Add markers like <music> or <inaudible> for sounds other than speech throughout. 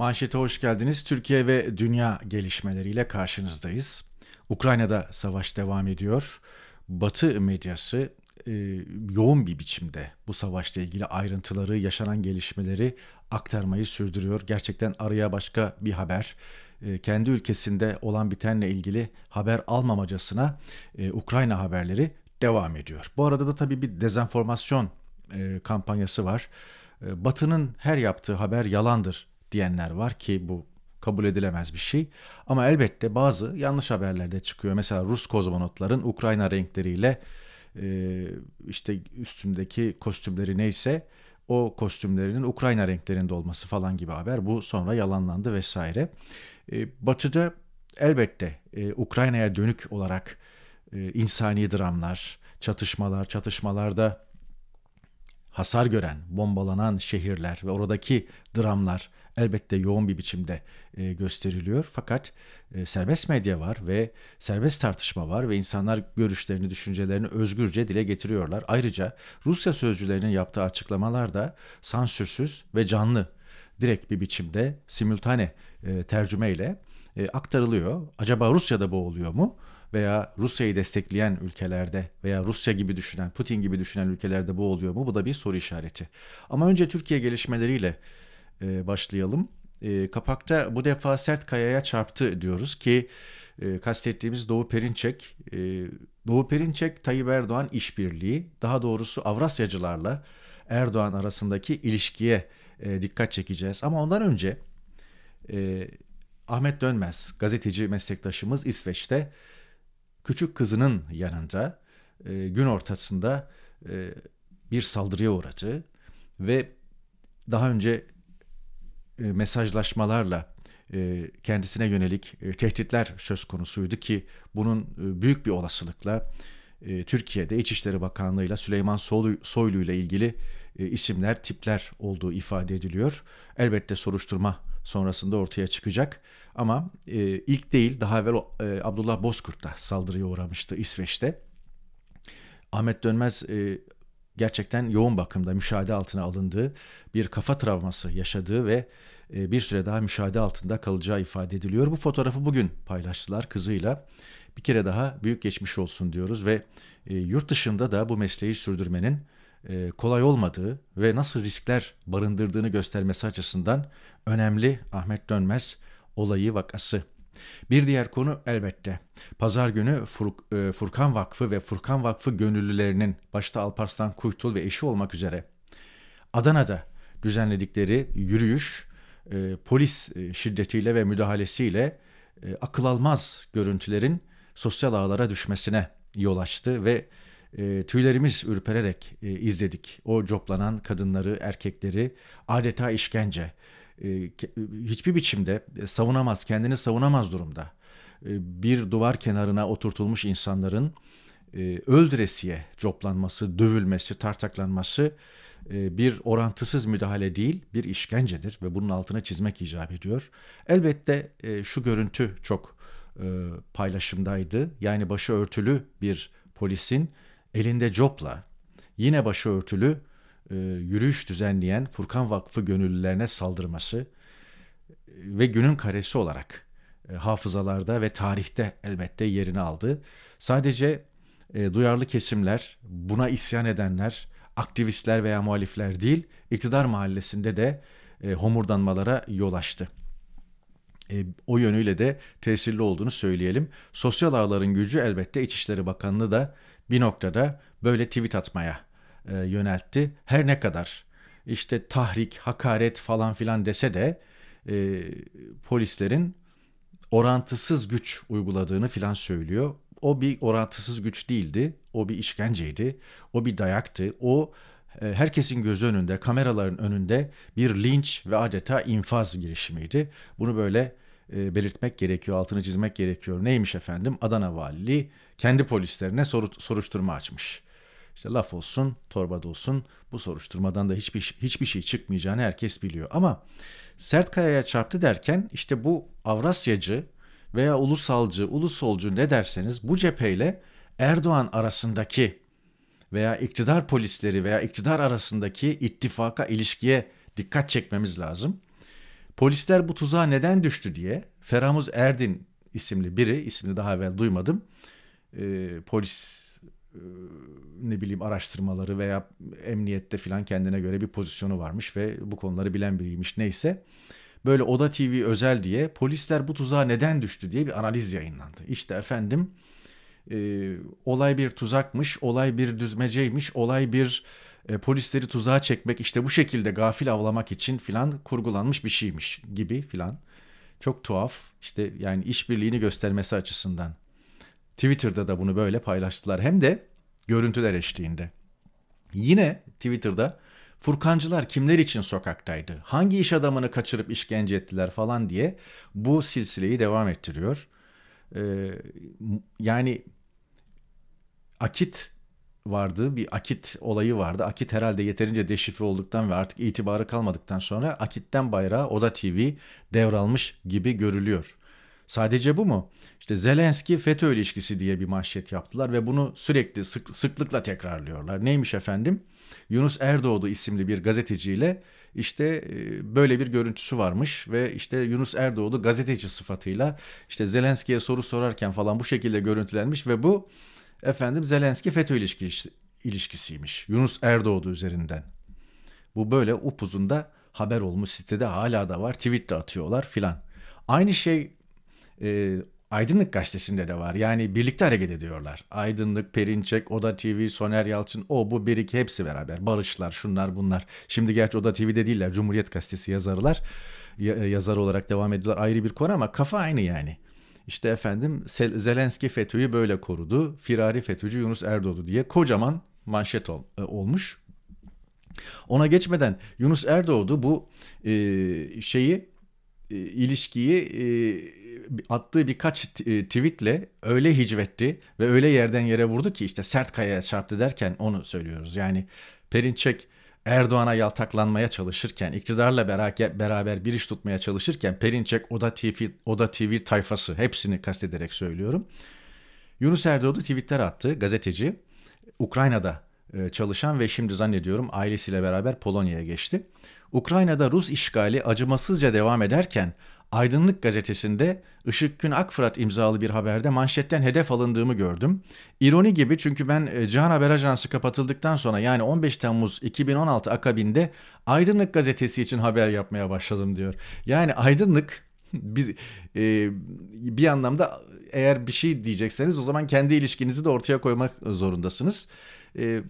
Manşete hoş geldiniz. Türkiye ve dünya gelişmeleriyle karşınızdayız. Ukrayna'da savaş devam ediyor. Batı medyası e, yoğun bir biçimde bu savaşla ilgili ayrıntıları, yaşanan gelişmeleri aktarmayı sürdürüyor. Gerçekten araya başka bir haber, e, kendi ülkesinde olan bitenle ilgili haber almamacasına e, Ukrayna haberleri devam ediyor. Bu arada da tabii bir dezenformasyon e, kampanyası var. E, Batı'nın her yaptığı haber yalandır diyenler var ki bu kabul edilemez bir şey. Ama elbette bazı yanlış haberlerde çıkıyor. Mesela Rus kozmonotların Ukrayna renkleriyle e, işte üstündeki kostümleri neyse o kostümlerinin Ukrayna renklerinde olması falan gibi haber. Bu sonra yalanlandı vesaire. E, Batı'da elbette e, Ukrayna'ya dönük olarak insani dramlar, çatışmalar, çatışmalarda hasar gören, bombalanan şehirler ve oradaki dramlar elbette yoğun bir biçimde e, gösteriliyor. Fakat e, serbest medya var ve serbest tartışma var ve insanlar görüşlerini, düşüncelerini özgürce dile getiriyorlar. Ayrıca Rusya sözcülerinin yaptığı açıklamalar da sansürsüz ve canlı direkt bir biçimde simultane e, tercüme ile e, aktarılıyor. Acaba Rusya'da bu oluyor mu? veya Rusya'yı destekleyen ülkelerde veya Rusya gibi düşünen, Putin gibi düşünen ülkelerde bu oluyor mu? Bu da bir soru işareti. Ama önce Türkiye gelişmeleriyle e, başlayalım. E, kapakta bu defa sert kayaya çarptı diyoruz ki e, kastettiğimiz Doğu Perinçek. E, Doğu Perinçek Tayyip Erdoğan işbirliği daha doğrusu Avrasyacılarla Erdoğan arasındaki ilişkiye e, dikkat çekeceğiz. Ama ondan önce e, Ahmet Dönmez gazeteci meslektaşımız İsveç'te küçük kızının yanında e, gün ortasında e, bir saldırıya uğradı ve daha önce e, mesajlaşmalarla e, kendisine yönelik e, tehditler söz konusuydu ki bunun büyük bir olasılıkla Türkiye'de İçişleri Bakanlığı ile Süleyman Soylu ile ilgili isimler, tipler olduğu ifade ediliyor. Elbette soruşturma sonrasında ortaya çıkacak ama ilk değil daha evvel Abdullah Bozkurt da saldırıya uğramıştı İsveç'te. Ahmet Dönmez gerçekten yoğun bakımda müşahede altına alındığı bir kafa travması yaşadığı ve e, bir süre daha müşahede altında kalacağı ifade ediliyor. Bu fotoğrafı bugün paylaştılar kızıyla. Bir kere daha büyük geçmiş olsun diyoruz ve e, yurt dışında da bu mesleği sürdürmenin e, kolay olmadığı ve nasıl riskler barındırdığını göstermesi açısından önemli Ahmet Dönmez olayı vakası. Bir diğer konu elbette. Pazar günü Furk, e, Furkan Vakfı ve Furkan Vakfı gönüllülerinin başta Alparslan Kuytul ve eşi olmak üzere Adana'da düzenledikleri yürüyüş e, polis e, şiddetiyle ve müdahalesiyle e, akıl almaz görüntülerin sosyal ağlara düşmesine yol açtı ve e, tüylerimiz ürpererek e, izledik. O coplanan kadınları, erkekleri adeta işkence, ee, hiçbir biçimde e, savunamaz, kendini savunamaz durumda. Ee, bir duvar kenarına oturtulmuş insanların e, öldüresiye coplanması, dövülmesi, tartaklanması e, bir orantısız müdahale değil, bir işkencedir ve bunun altına çizmek icap ediyor. Elbette şu görüntü çok paylaşımdaydı. Yani başı örtülü bir polisin elinde copla yine başı örtülü e, yürüyüş düzenleyen Furkan Vakfı gönüllülerine saldırması e, ve günün karesi olarak e, hafızalarda ve tarihte elbette yerini aldı. Sadece duyarlı kesimler, buna isyan edenler, aktivistler veya muhalifler değil, iktidar mahallesinde de homurdanmalara yol açtı. o yönüyle de tesirli olduğunu söyleyelim. Sosyal ağların gücü elbette İçişleri Bakanlığı da bir noktada böyle tweet atmaya e, yöneltti. Her ne kadar işte tahrik, hakaret falan filan dese de e, polislerin orantısız güç uyguladığını filan söylüyor. O bir orantısız güç değildi. O bir işkenceydi. O bir dayaktı. O e, herkesin gözü önünde, kameraların önünde bir linç ve adeta infaz girişimiydi. Bunu böyle e, belirtmek gerekiyor, altını çizmek gerekiyor. Neymiş efendim? Adana Valiliği kendi polislerine soru, soruşturma açmış. İşte laf olsun, torbada olsun bu soruşturmadan da hiçbir, şey, hiçbir şey çıkmayacağını herkes biliyor. Ama sert kayaya çarptı derken işte bu Avrasyacı veya ulusalcı, ulusolcu ne derseniz bu cepheyle Erdoğan arasındaki veya iktidar polisleri veya iktidar arasındaki ittifaka, ilişkiye dikkat çekmemiz lazım. Polisler bu tuzağa neden düştü diye Feramuz Erdin isimli biri, ismini daha evvel duymadım, e, polis e, ne bileyim araştırmaları veya emniyette filan kendine göre bir pozisyonu varmış ve bu konuları bilen biriymiş neyse. Böyle Oda TV özel diye polisler bu tuzağa neden düştü diye bir analiz yayınlandı. İşte efendim e, olay bir tuzakmış, olay bir düzmeceymiş, olay bir e, polisleri tuzağa çekmek işte bu şekilde gafil avlamak için filan kurgulanmış bir şeymiş gibi filan. Çok tuhaf işte yani işbirliğini göstermesi açısından. Twitter'da da bunu böyle paylaştılar. Hem de görüntüler eşliğinde. Yine Twitter'da Furkancılar kimler için sokaktaydı? Hangi iş adamını kaçırıp işkence ettiler falan diye bu silsileyi devam ettiriyor. Ee, yani akit vardı. Bir akit olayı vardı. Akit herhalde yeterince deşifre olduktan ve artık itibarı kalmadıktan sonra akitten bayrağı Oda TV devralmış gibi görülüyor. Sadece bu mu? İşte Zelenski FETÖ ilişkisi diye bir manşet yaptılar ve bunu sürekli sık, sıklıkla tekrarlıyorlar. Neymiş efendim? Yunus Erdoğdu isimli bir gazeteciyle işte e, böyle bir görüntüsü varmış ve işte Yunus Erdoğdu gazeteci sıfatıyla işte Zelenski'ye soru sorarken falan bu şekilde görüntülenmiş ve bu efendim Zelenski FETÖ ilişkisi, ilişkisiymiş. Yunus Erdoğdu üzerinden. Bu böyle upuzunda haber olmuş sitede hala da var tweet de atıyorlar filan. Aynı şey e, Aydınlık Gazetesi'nde de var. Yani birlikte hareket ediyorlar. Aydınlık, Perinçek, Oda TV, Soner Yalçın, o bu bir iki hepsi beraber. Barışlar, şunlar bunlar. Şimdi gerçi Oda TV'de değiller. Cumhuriyet Gazetesi yazarlar. E, yazar olarak devam ediyorlar. Ayrı bir konu ama kafa aynı yani. İşte efendim Zelenski FETÖ'yü böyle korudu. Firari FETÖ'cü Yunus Erdoğdu diye kocaman manşet ol, e, olmuş. Ona geçmeden Yunus Erdoğdu bu e, şeyi e, ilişkiyi e, attığı birkaç e, tweetle öyle hicvetti ve öyle yerden yere vurdu ki işte sert kayaya çarptı derken onu söylüyoruz. Yani Perinçek Erdoğan'a yaltaklanmaya çalışırken, iktidarla beraber bir iş tutmaya çalışırken Perinçek Oda TV, Oda TV tayfası hepsini kastederek söylüyorum. Yunus Erdoğdu tweetler attı gazeteci. Ukrayna'da e, çalışan ve şimdi zannediyorum ailesiyle beraber Polonya'ya geçti. Ukrayna'da Rus işgali acımasızca devam ederken Aydınlık gazetesinde Işık Gün Akfırat imzalı bir haberde manşetten hedef alındığımı gördüm. İroni gibi çünkü ben e, Can Haber Ajansı kapatıldıktan sonra yani 15 Temmuz 2016 akabinde Aydınlık gazetesi için haber yapmaya başladım diyor. Yani Aydınlık <laughs> bir, e, bir anlamda eğer bir şey diyecekseniz o zaman kendi ilişkinizi de ortaya koymak zorundasınız. E,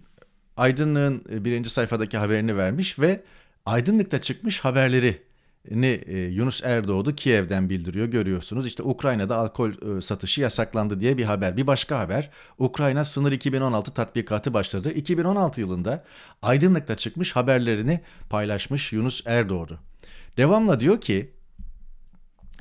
Aydınlığın e, birinci sayfadaki haberini vermiş ve Aydınlık'ta çıkmış haberleri ne e, Yunus Erdoğdu Kiev'den bildiriyor görüyorsunuz. İşte Ukrayna'da alkol e, satışı yasaklandı diye bir haber. Bir başka haber Ukrayna sınır 2016 tatbikatı başladı. 2016 yılında Aydınlık'ta çıkmış haberlerini paylaşmış Yunus Erdoğdu. Devamla diyor ki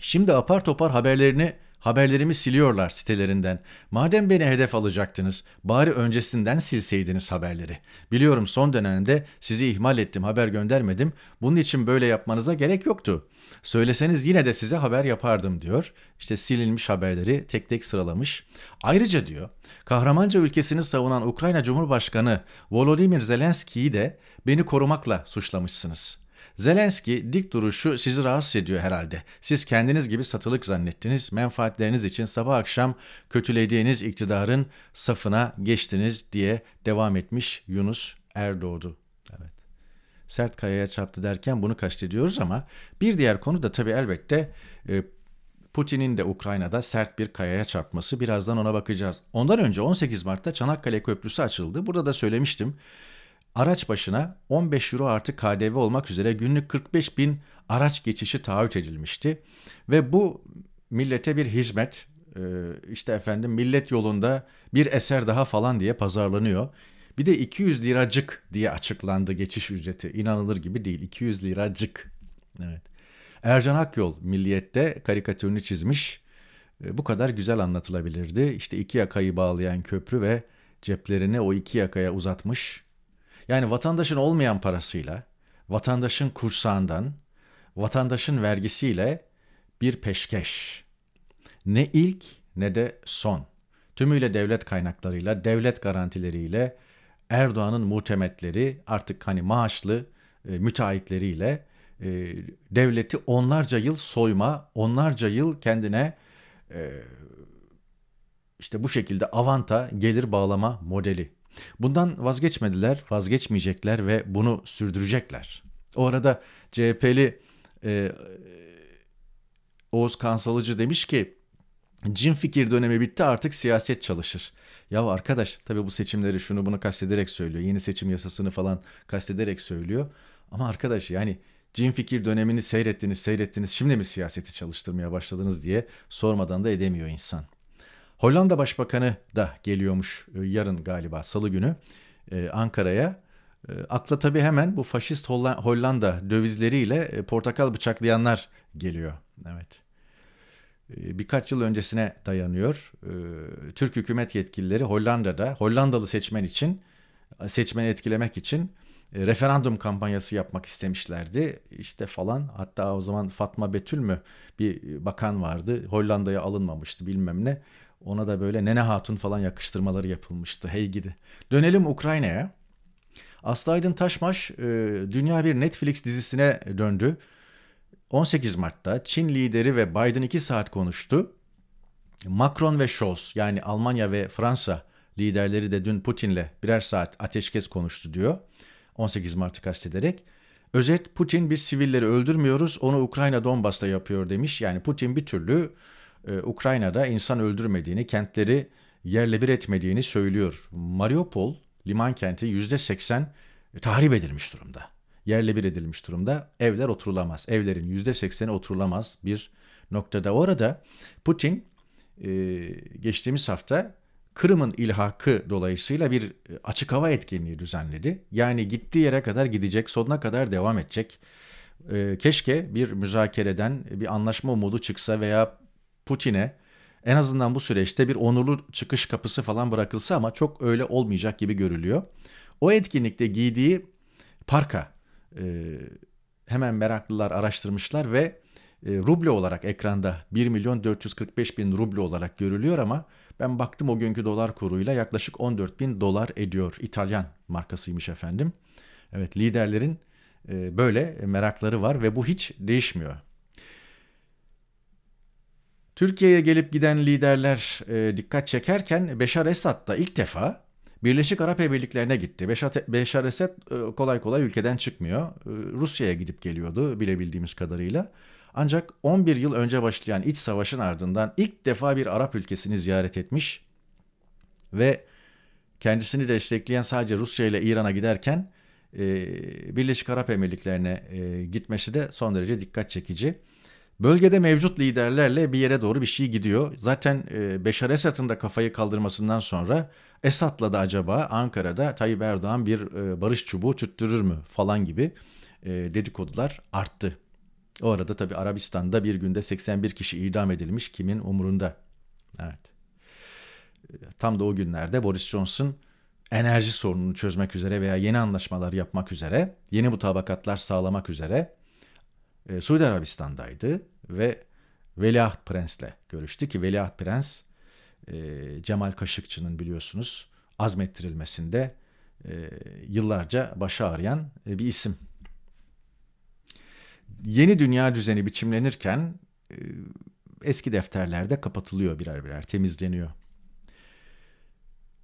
şimdi apar topar haberlerini Haberlerimi siliyorlar sitelerinden. Madem beni hedef alacaktınız, bari öncesinden silseydiniz haberleri. Biliyorum son dönemde sizi ihmal ettim, haber göndermedim. Bunun için böyle yapmanıza gerek yoktu. Söyleseniz yine de size haber yapardım diyor. İşte silinmiş haberleri tek tek sıralamış. Ayrıca diyor, kahramanca ülkesini savunan Ukrayna Cumhurbaşkanı Volodymyr Zelenski'yi de beni korumakla suçlamışsınız.'' Zelenski dik duruşu sizi rahatsız ediyor herhalde. Siz kendiniz gibi satılık zannettiniz. Menfaatleriniz için sabah akşam kötülediğiniz iktidarın safına geçtiniz diye devam etmiş Yunus Erdoğdu. Evet. Sert kayaya çarptı derken bunu kastediyoruz ama bir diğer konu da tabii elbette e, Putin'in de Ukrayna'da sert bir kayaya çarpması. Birazdan ona bakacağız. Ondan önce 18 Mart'ta Çanakkale Köprüsü açıldı. Burada da söylemiştim araç başına 15 euro artı KDV olmak üzere günlük 45 bin araç geçişi taahhüt edilmişti. Ve bu millete bir hizmet, e, işte efendim millet yolunda bir eser daha falan diye pazarlanıyor. Bir de 200 liracık diye açıklandı geçiş ücreti. İnanılır gibi değil. 200 liracık. Evet. Ercan Akyol Milliyet'te karikatürünü çizmiş. E, bu kadar güzel anlatılabilirdi. İşte iki yakayı bağlayan köprü ve ceplerini o iki yakaya uzatmış yani vatandaşın olmayan parasıyla, vatandaşın kursağından, vatandaşın vergisiyle bir peşkeş. Ne ilk ne de son. Tümüyle devlet kaynaklarıyla, devlet garantileriyle Erdoğan'ın muhtemetleri artık hani maaşlı e, müteahhitleriyle e, devleti onlarca yıl soyma, onlarca yıl kendine e, işte bu şekilde avanta gelir bağlama modeli Bundan vazgeçmediler, vazgeçmeyecekler ve bunu sürdürecekler. O arada CHP'li e, Oğuz Kansalıcı demiş ki cin fikir dönemi bitti artık siyaset çalışır. Ya arkadaş tabii bu seçimleri şunu bunu kastederek söylüyor. Yeni seçim yasasını falan kastederek söylüyor. Ama arkadaş yani cin fikir dönemini seyrettiniz seyrettiniz şimdi mi siyaseti çalıştırmaya başladınız diye sormadan da edemiyor insan. Hollanda Başbakanı da geliyormuş e, yarın galiba salı günü e, Ankara'ya. E, akla tabii hemen bu faşist Hollanda dövizleriyle portakal bıçaklayanlar geliyor. Evet. Birkaç yıl öncesine dayanıyor. Türk hükümet yetkilileri Hollanda'da Hollandalı seçmen için seçmeni etkilemek için referandum kampanyası yapmak istemişlerdi. İşte falan hatta o zaman Fatma Betül mü bir bakan vardı. Hollanda'ya alınmamıştı bilmem ne. Ona da böyle Nene Hatun falan yakıştırmaları yapılmıştı. Hey gidi. Dönelim Ukrayna'ya. Aslı Aydın Taşmaş e, dünya bir Netflix dizisine döndü. 18 Mart'ta Çin lideri ve Biden 2 saat konuştu. Macron ve Scholz yani Almanya ve Fransa liderleri de dün Putin'le birer saat ateşkes konuştu diyor. 18 Mart'ı kastederek. Özet Putin biz sivilleri öldürmüyoruz onu Ukrayna Donbas'ta yapıyor demiş. Yani Putin bir türlü ee, Ukrayna'da insan öldürmediğini, kentleri yerle bir etmediğini söylüyor. Mariupol liman kenti %80 tahrip edilmiş durumda. Yerle bir edilmiş durumda. Evler oturulamaz. Evlerin %80'i oturulamaz bir noktada. Orada Putin e, geçtiğimiz hafta Kırım'ın ilhakı dolayısıyla bir e, açık hava etkinliği düzenledi. Yani gittiği yere kadar gidecek, sonuna kadar devam edecek. E, keşke bir müzakereden bir anlaşma umudu çıksa veya Putin'e en azından bu süreçte bir onurlu çıkış kapısı falan bırakılsa ama çok öyle olmayacak gibi görülüyor. O etkinlikte giydiği parka e, hemen meraklılar araştırmışlar ve e, ruble olarak ekranda 1 milyon 445 bin ruble olarak görülüyor ama ben baktım o günkü dolar kuruyla yaklaşık 14 bin dolar ediyor. İtalyan markasıymış efendim. Evet liderlerin e, böyle merakları var ve bu hiç değişmiyor. Türkiye'ye gelip giden liderler e, dikkat çekerken Beşar Esad da ilk defa Birleşik Arap Emirlikleri'ne gitti. Beşar, Beşar Esad e, kolay kolay ülkeden çıkmıyor. E, Rusya'ya gidip geliyordu bilebildiğimiz kadarıyla. Ancak 11 yıl önce başlayan iç savaşın ardından ilk defa bir Arap ülkesini ziyaret etmiş ve kendisini destekleyen sadece Rusya ile İran'a giderken e, Birleşik Arap Emirlikleri'ne e, gitmesi de son derece dikkat çekici. Bölgede mevcut liderlerle bir yere doğru bir şey gidiyor. Zaten e, Beşar Esad'ın da kafayı kaldırmasından sonra Esad'la da acaba Ankara'da Tayyip Erdoğan bir e, barış çubuğu tüttürür mü falan gibi e, dedikodular arttı. O arada tabi Arabistan'da bir günde 81 kişi idam edilmiş kimin umurunda. Evet. Tam da o günlerde Boris Johnson enerji sorununu çözmek üzere veya yeni anlaşmalar yapmak üzere, yeni mutabakatlar sağlamak üzere e, Suudi Arabistan'daydı ve Veliaht Prens'le görüştü ki Veliaht Prens e, Cemal Kaşıkçı'nın biliyorsunuz azmettirilmesinde e, yıllarca başa ağrıyan e, bir isim. Yeni dünya düzeni biçimlenirken e, eski defterlerde kapatılıyor birer birer temizleniyor.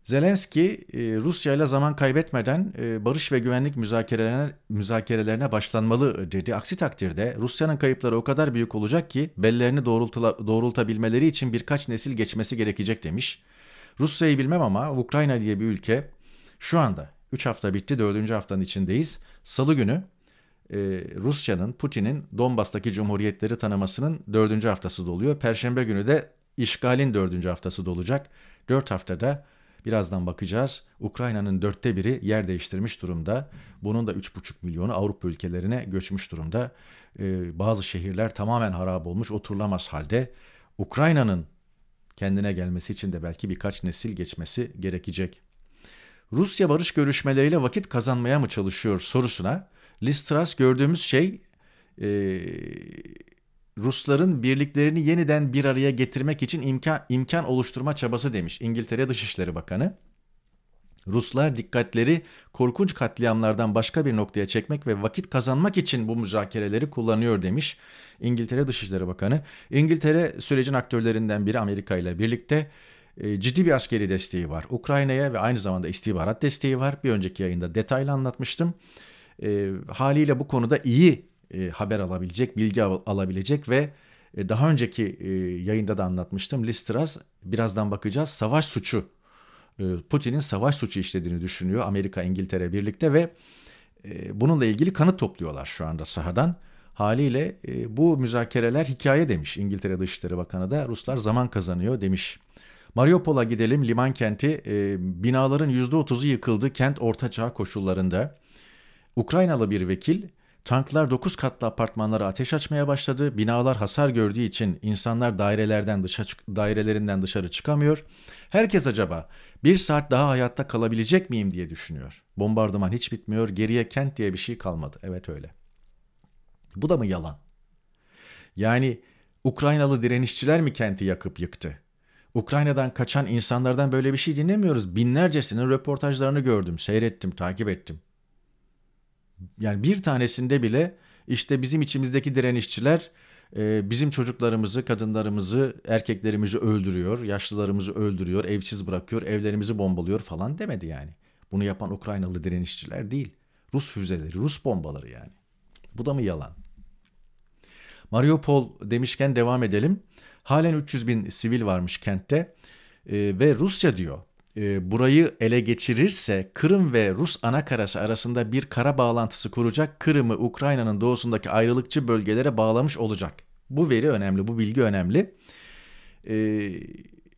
Zelenski e, Rusya ile zaman kaybetmeden e, barış ve güvenlik müzakerelerine, müzakerelerine başlanmalı e, dedi. Aksi takdirde Rusya'nın kayıpları o kadar büyük olacak ki bellerini doğrultabilmeleri için birkaç nesil geçmesi gerekecek demiş. Rusya'yı bilmem ama Ukrayna diye bir ülke şu anda 3 hafta bitti 4. haftanın içindeyiz. Salı günü Rusya'nın Putin'in Donbas'taki cumhuriyetleri tanımasının 4. haftası doluyor. Perşembe günü de işgalin 4. haftası dolacak. 4 haftada Birazdan bakacağız. Ukrayna'nın dörtte biri yer değiştirmiş durumda. Bunun da 3,5 milyonu Avrupa ülkelerine göçmüş durumda. Ee, bazı şehirler tamamen harap olmuş, oturulamaz halde. Ukrayna'nın kendine gelmesi için de belki birkaç nesil geçmesi gerekecek. Rusya barış görüşmeleriyle vakit kazanmaya mı çalışıyor sorusuna Listras gördüğümüz şey e, Rusların birliklerini yeniden bir araya getirmek için imkan, imkan oluşturma çabası demiş İngiltere Dışişleri Bakanı. Ruslar dikkatleri korkunç katliamlardan başka bir noktaya çekmek ve vakit kazanmak için bu müzakereleri kullanıyor demiş İngiltere Dışişleri Bakanı. İngiltere sürecin aktörlerinden biri Amerika ile birlikte e, ciddi bir askeri desteği var. Ukrayna'ya ve aynı zamanda istihbarat desteği var. Bir önceki yayında detaylı anlatmıştım. E, haliyle bu konuda iyi e, haber alabilecek, bilgi al- alabilecek ve e, daha önceki e, yayında da anlatmıştım. Listras birazdan bakacağız savaş suçu e, Putin'in savaş suçu işlediğini düşünüyor Amerika, İngiltere birlikte ve e, bununla ilgili kanıt topluyorlar şu anda sahadan. Haliyle e, bu müzakereler hikaye demiş İngiltere Dışişleri Bakanı da Ruslar zaman kazanıyor demiş. Mariupol'a gidelim liman kenti e, binaların %30'u yıkıldı kent ortaçağ koşullarında. Ukraynalı bir vekil Tanklar 9 katlı apartmanlara ateş açmaya başladı. Binalar hasar gördüğü için insanlar dairelerden dışa, dairelerinden dışarı çıkamıyor. Herkes acaba bir saat daha hayatta kalabilecek miyim diye düşünüyor. Bombardıman hiç bitmiyor. Geriye kent diye bir şey kalmadı. Evet öyle. Bu da mı yalan? Yani Ukraynalı direnişçiler mi kenti yakıp yıktı? Ukrayna'dan kaçan insanlardan böyle bir şey dinlemiyoruz. Binlercesinin röportajlarını gördüm, seyrettim, takip ettim yani bir tanesinde bile işte bizim içimizdeki direnişçiler e, bizim çocuklarımızı, kadınlarımızı, erkeklerimizi öldürüyor, yaşlılarımızı öldürüyor, evsiz bırakıyor, evlerimizi bombalıyor falan demedi yani. Bunu yapan Ukraynalı direnişçiler değil. Rus füzeleri, Rus bombaları yani. Bu da mı yalan? Mariupol demişken devam edelim. Halen 300 bin sivil varmış kentte e, ve Rusya diyor e, burayı ele geçirirse Kırım ve Rus anakarası arasında bir kara bağlantısı kuracak Kırım'ı Ukrayna'nın doğusundaki ayrılıkçı bölgelere bağlamış olacak. Bu veri önemli, bu bilgi önemli. E,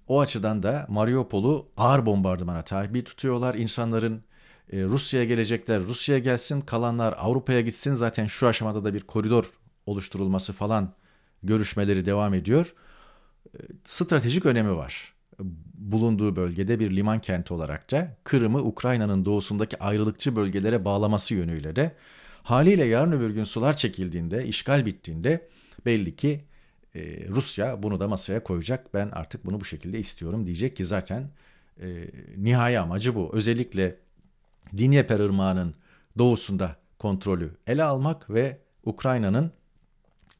o açıdan da Mariupol'u ağır bombardımana tabi tutuyorlar. İnsanların e, Rusya'ya gelecekler, Rusya'ya gelsin, kalanlar Avrupa'ya gitsin. Zaten şu aşamada da bir koridor oluşturulması falan görüşmeleri devam ediyor. E, stratejik önemi var bulunduğu bölgede bir liman kenti olarak da Kırım'ı Ukrayna'nın doğusundaki ayrılıkçı bölgelere bağlaması yönüyle de haliyle yarın öbür gün sular çekildiğinde, işgal bittiğinde belli ki e, Rusya bunu da masaya koyacak. Ben artık bunu bu şekilde istiyorum diyecek ki zaten e, nihai amacı bu. Özellikle Dinyeper Irmağı'nın doğusunda kontrolü ele almak ve Ukrayna'nın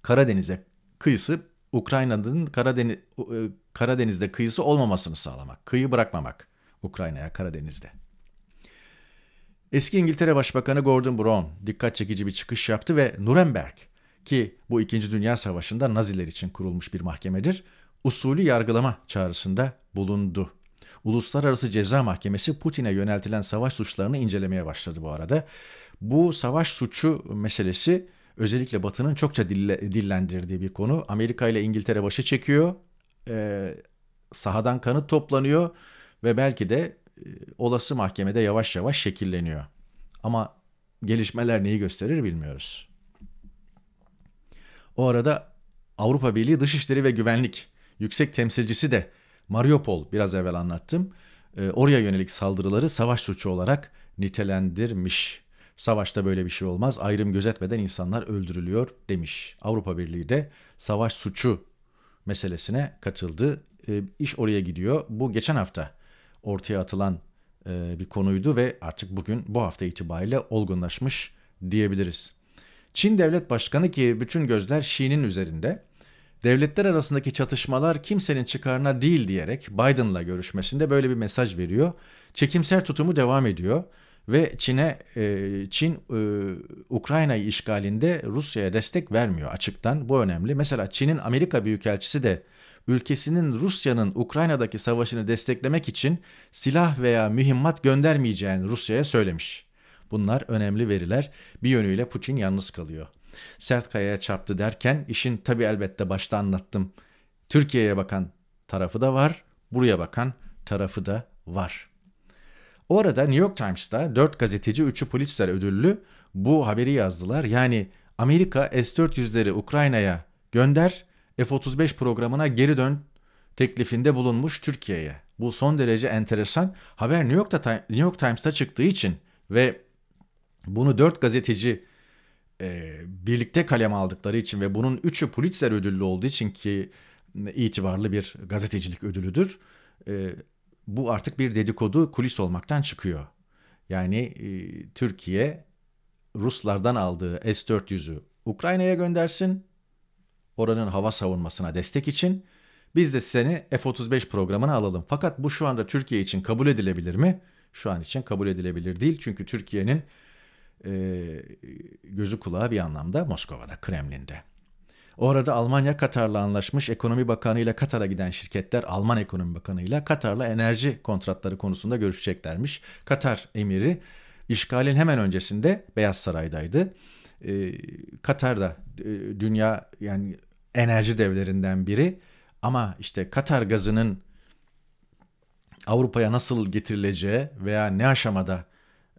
Karadeniz'e kıyısı Ukrayna'nın Karadeniz, e, Karadeniz'de kıyısı olmamasını sağlamak. Kıyı bırakmamak Ukrayna'ya Karadeniz'de. Eski İngiltere Başbakanı Gordon Brown dikkat çekici bir çıkış yaptı ve Nuremberg ki bu 2. Dünya Savaşı'nda Naziler için kurulmuş bir mahkemedir, usulü yargılama çağrısında bulundu. Uluslararası Ceza Mahkemesi Putin'e yöneltilen savaş suçlarını incelemeye başladı bu arada. Bu savaş suçu meselesi özellikle Batı'nın çokça dille, dillendirdiği bir konu. Amerika ile İngiltere başı çekiyor. E, sahadan kanıt toplanıyor ve belki de e, olası mahkemede yavaş yavaş şekilleniyor. Ama gelişmeler neyi gösterir bilmiyoruz. O arada Avrupa Birliği Dışişleri ve Güvenlik Yüksek Temsilcisi de Mariupol biraz evvel anlattım. E, oraya yönelik saldırıları savaş suçu olarak nitelendirmiş. Savaşta böyle bir şey olmaz. Ayrım gözetmeden insanlar öldürülüyor demiş. Avrupa Birliği de savaş suçu meselesine katıldı. E, iş oraya gidiyor. Bu geçen hafta ortaya atılan e, bir konuydu ve artık bugün bu hafta itibariyle olgunlaşmış diyebiliriz. Çin devlet başkanı ki bütün gözler Xi'nin üzerinde devletler arasındaki çatışmalar kimsenin çıkarına değil diyerek Biden'la görüşmesinde böyle bir mesaj veriyor. Çekimser tutumu devam ediyor ve Çin'e e, Çin e, Ukrayna'yı işgalinde Rusya'ya destek vermiyor açıktan. Bu önemli. Mesela Çin'in Amerika Büyükelçisi de ülkesinin Rusya'nın Ukrayna'daki savaşını desteklemek için silah veya mühimmat göndermeyeceğini Rusya'ya söylemiş. Bunlar önemli veriler. Bir yönüyle Putin yalnız kalıyor. Sert kayaya çarptı derken işin tabi elbette başta anlattım. Türkiye'ye bakan tarafı da var, buraya bakan tarafı da var. O arada New York Times'ta 4 gazeteci 3'ü Pulitzer ödüllü bu haberi yazdılar. Yani Amerika S-400'leri Ukrayna'ya gönder, F-35 programına geri dön teklifinde bulunmuş Türkiye'ye. Bu son derece enteresan. Haber New, York'ta, New York Times'ta çıktığı için ve bunu 4 gazeteci e, birlikte kalem aldıkları için ve bunun 3'ü Pulitzer ödüllü olduğu için ki itibarlı bir gazetecilik ödülüdür. E, bu artık bir dedikodu kulis olmaktan çıkıyor. Yani e, Türkiye Ruslardan aldığı S-400'ü Ukrayna'ya göndersin. Oranın hava savunmasına destek için. Biz de seni F-35 programına alalım. Fakat bu şu anda Türkiye için kabul edilebilir mi? Şu an için kabul edilebilir değil. Çünkü Türkiye'nin e, gözü kulağı bir anlamda Moskova'da, Kremlin'de. Orada Almanya Katar'la anlaşmış ekonomi bakanıyla Katar'a giden şirketler Alman ekonomi bakanıyla Katar'la enerji kontratları konusunda görüşeceklermiş. Katar emiri işgalin hemen öncesinde Beyaz Saray'daydı. Ee, da e, dünya yani enerji devlerinden biri ama işte Katar gazının Avrupa'ya nasıl getirileceği veya ne aşamada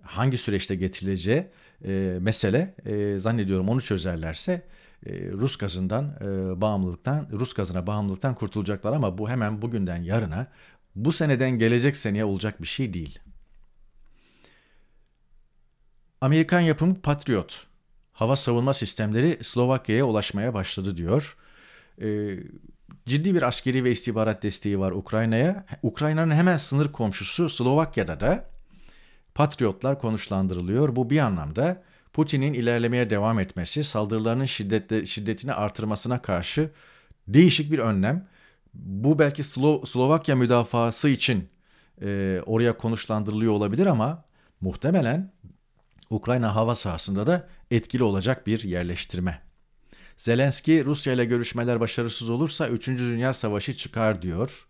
hangi süreçte getirileceği e, mesele e, zannediyorum onu çözerlerse e, Rus gazından e, bağımlılıktan Rus gazına bağımlılıktan kurtulacaklar ama bu hemen bugünden yarına bu seneden gelecek seneye olacak bir şey değil. Amerikan yapımı Patriot hava savunma sistemleri Slovakya'ya ulaşmaya başladı diyor. E, ciddi bir askeri ve istihbarat desteği var Ukrayna'ya. Ukrayna'nın hemen sınır komşusu Slovakya'da da Patriotlar konuşlandırılıyor. Bu bir anlamda Putin'in ilerlemeye devam etmesi, saldırılarının şiddetle, şiddetini artırmasına karşı değişik bir önlem. Bu belki Slo- Slovakya müdafası için e, oraya konuşlandırılıyor olabilir ama muhtemelen Ukrayna hava sahasında da etkili olacak bir yerleştirme. Zelenski Rusya ile görüşmeler başarısız olursa 3. Dünya Savaşı çıkar diyor.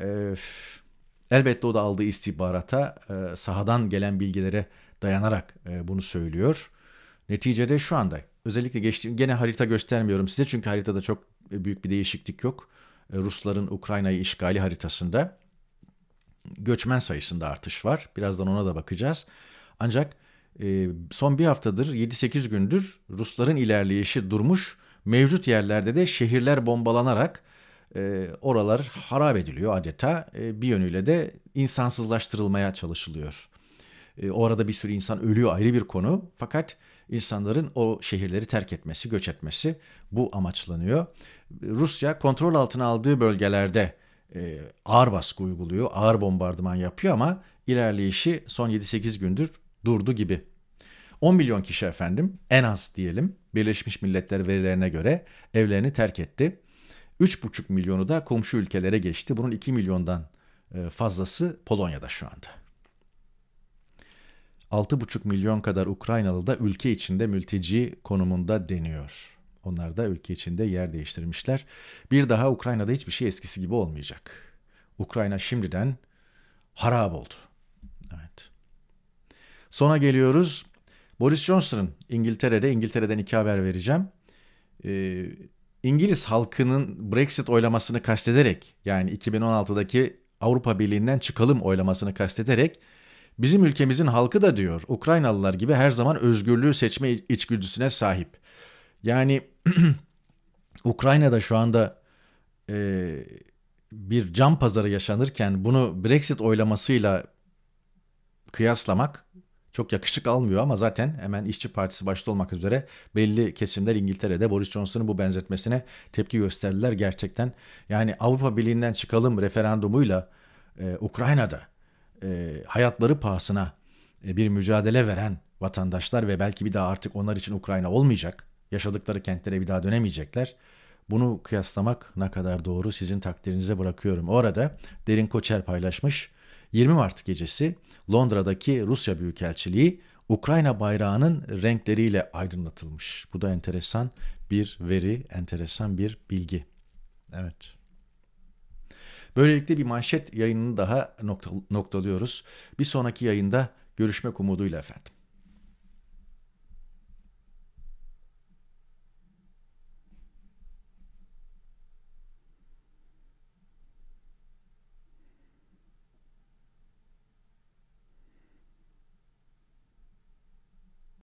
E, elbette o da aldığı istihbarata, e, sahadan gelen bilgilere dayanarak e, bunu söylüyor. Neticede şu anda özellikle geçtiğim gene harita göstermiyorum size çünkü haritada çok büyük bir değişiklik yok. E, Rusların Ukrayna'yı işgali haritasında göçmen sayısında artış var. Birazdan ona da bakacağız. Ancak e, son bir haftadır 7-8 gündür Rusların ilerleyişi durmuş. Mevcut yerlerde de şehirler bombalanarak oralar harap ediliyor adeta. Bir yönüyle de insansızlaştırılmaya çalışılıyor. E, o arada bir sürü insan ölüyor ayrı bir konu. Fakat insanların o şehirleri terk etmesi, göç etmesi bu amaçlanıyor. Rusya kontrol altına aldığı bölgelerde e, ağır baskı uyguluyor, ağır bombardıman yapıyor ama ilerleyişi son 7-8 gündür durdu gibi. 10 milyon kişi efendim en az diyelim Birleşmiş Milletler verilerine göre evlerini terk etti. 3,5 milyonu da komşu ülkelere geçti. Bunun 2 milyondan e, fazlası Polonya'da şu anda. 6,5 milyon kadar Ukraynalı da ülke içinde mülteci konumunda deniyor. Onlar da ülke içinde yer değiştirmişler. Bir daha Ukrayna'da hiçbir şey eskisi gibi olmayacak. Ukrayna şimdiden harap oldu. Evet. Sona geliyoruz. Boris Johnson'ın İngiltere'de, İngiltere'den iki haber vereceğim. Ee, İngiliz halkının Brexit oylamasını kastederek yani 2016'daki Avrupa Birliği'nden çıkalım oylamasını kastederek Bizim ülkemizin halkı da diyor Ukraynalılar gibi her zaman özgürlüğü seçme içgüdüsüne sahip. Yani <clears throat> Ukrayna'da şu anda e, bir cam pazarı yaşanırken bunu Brexit oylamasıyla kıyaslamak çok yakışık almıyor ama zaten hemen İşçi Partisi başta olmak üzere belli kesimler İngiltere'de Boris Johnson'ın bu benzetmesine tepki gösterdiler gerçekten. Yani Avrupa Birliği'nden çıkalım referandumuyla e, Ukrayna'da e, hayatları pahasına e, bir mücadele veren vatandaşlar ve belki bir daha artık onlar için Ukrayna olmayacak. Yaşadıkları kentlere bir daha dönemeyecekler. Bunu kıyaslamak ne kadar doğru sizin takdirinize bırakıyorum. Orada Derin Koçer paylaşmış. 20 Mart gecesi Londra'daki Rusya Büyükelçiliği Ukrayna bayrağının renkleriyle aydınlatılmış. Bu da enteresan bir veri, enteresan bir bilgi. Evet. Böylelikle bir manşet yayınını daha noktalıyoruz. Bir sonraki yayında görüşmek umuduyla efendim.